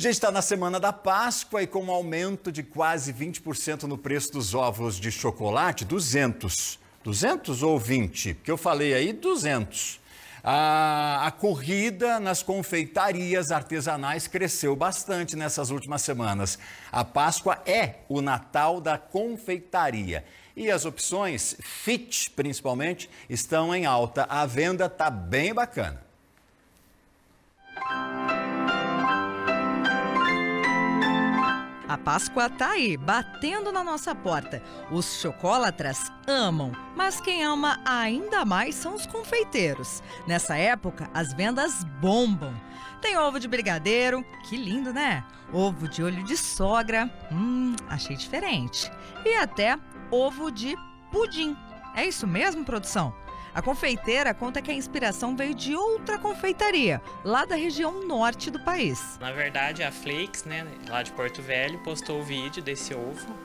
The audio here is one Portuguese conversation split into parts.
A gente está na semana da Páscoa e com um aumento de quase 20% no preço dos ovos de chocolate, 200. 200 ou 20? Porque eu falei aí 200. A, a, corrida nas confeitarias artesanais cresceu bastante nessas últimas semanas. A Páscoa é o Natal da confeitaria. E as opções, fit principalmente, estão em alta. A venda está bem bacana. A Páscoa tá aí, batendo na nossa porta. Os chocolatras amam, mas quem ama ainda mais são os confeiteiros. Nessa época, as vendas bombam. Tem ovo de brigadeiro, que lindo, né? Ovo de olho de sogra, hum, achei diferente. E até ovo de pudim. É isso mesmo, produção? A confeiteira conta que a inspiração veio de outra confeitaria, lá da região norte do país. Na verdade, a Flix, né, lá de Porto Velho, postou o vídeo desse ovo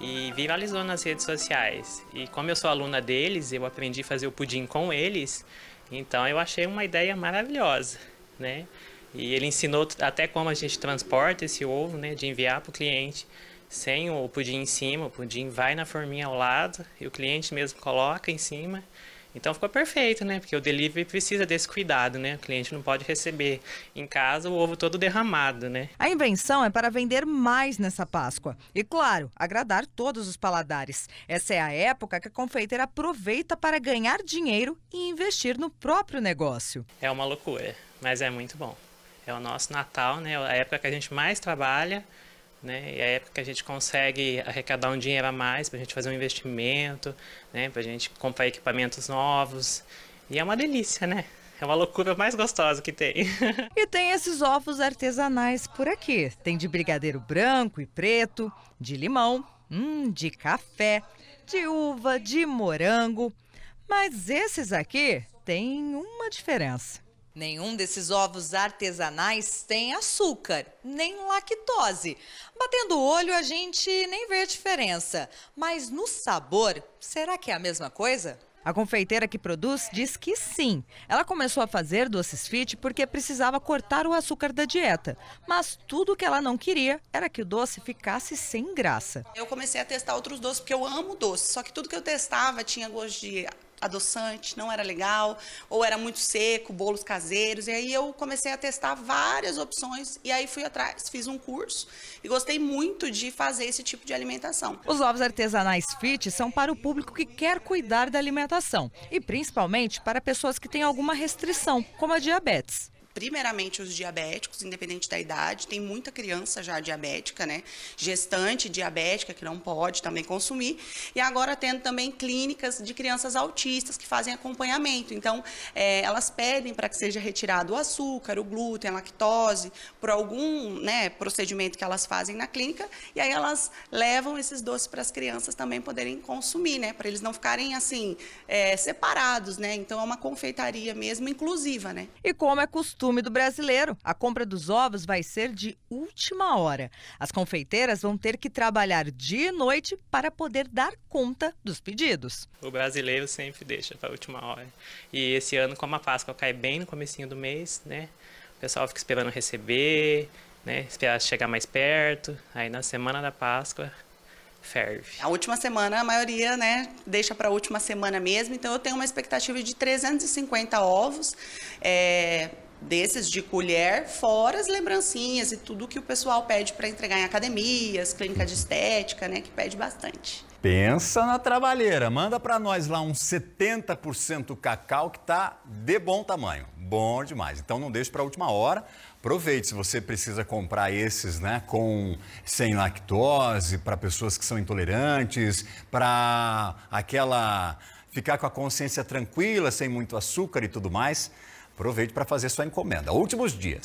e viralizou nas redes sociais. E como eu sou aluna deles, eu aprendi a fazer o pudim com eles, então eu achei uma ideia maravilhosa, né? E ele ensinou até como a gente transporta esse ovo, né, de enviar para o cliente sem o pudim em cima, o pudim vai na forminha ao lado e o cliente mesmo coloca em cima então ficou perfeito, né? Porque o delivery precisa desse cuidado, né? O cliente não pode receber em casa o ovo todo derramado, né? A invenção é para vender mais nessa Páscoa. E claro, agradar todos os paladares. Essa é a época que a confeiteira aproveita para ganhar dinheiro e investir no próprio negócio. É uma loucura, mas é muito bom. É o nosso Natal, né? É a época que a gente mais trabalha né? E a época que a gente consegue arrecadar um dinheiro a mais para a gente fazer um investimento, né? Para a gente comprar equipamentos novos. E é uma delícia, né? É uma loucura mais gostosa que tem. e tem esses ovos artesanais por aqui. Tem de brigadeiro branco e preto, de limão, hum, de café, de uva, de morango. Mas esses aqui têm uma diferença. Nenhum desses ovos artesanais tem açúcar, nem lactose. Batendo o olho, a gente nem vê a diferença. Mas no sabor, será que é a mesma coisa? A confeiteira que produz diz que sim. Ela começou a fazer doces fit porque precisava cortar o açúcar da dieta. Mas tudo que ela não queria era que o doce ficasse sem graça. Eu comecei a testar outros doces porque eu amo doce. Só que tudo que eu testava tinha gosto de adoçante, não era legal, ou era muito seco, bolos caseiros. E aí eu comecei a testar várias opções e aí fui atrás, fiz um curso e gostei muito de fazer esse tipo de alimentação. Os ovos artesanais fit são para o público que quer cuidar da alimentação e principalmente para pessoas que têm alguma restrição, como a diabetes primeiramente os diabéticos, independente da idade. Tem muita criança já diabética, né? Gestante diabética que não pode também consumir. E agora tendo também clínicas de crianças autistas que fazem acompanhamento. Então, é, elas pedem para que seja retirado o açúcar, o glúten, a lactose, por algum né, procedimento que elas fazem na clínica. E aí elas levam esses doces para as crianças também poderem consumir, né? Para eles não ficarem assim é, separados, né? Então é uma confeitaria mesmo inclusiva, né? E como é costume costume do brasileiro, a compra dos ovos vai ser de última hora. As confeiteiras vão ter que trabalhar dia e noite para poder dar conta dos pedidos. O brasileiro sempre deixa para a última hora. E esse ano, como a Páscoa cai bem no comecinho do mês, né? O pessoal fica esperando receber, né? Esperar chegar mais perto. Aí na semana da Páscoa ferve. A última semana, a maioria, né, deixa para a última semana mesmo. Então eu tenho uma expectativa de 350 ovos. É, desses de colher, fora as lembrancinhas e tudo que o pessoal pede para entregar em academias, clínica de estética, né, que pede bastante. Pensa na trabalheira, manda para nós lá uns 70% cacau que tá de bom tamanho, bom demais. Então não deixe para a última hora. Aproveite se você precisa comprar esses, né, com sem lactose para pessoas que são intolerantes, para aquela ficar com a consciência tranquila, sem muito açúcar e tudo mais. Aproveite para fazer sua encomenda. Últimos dias.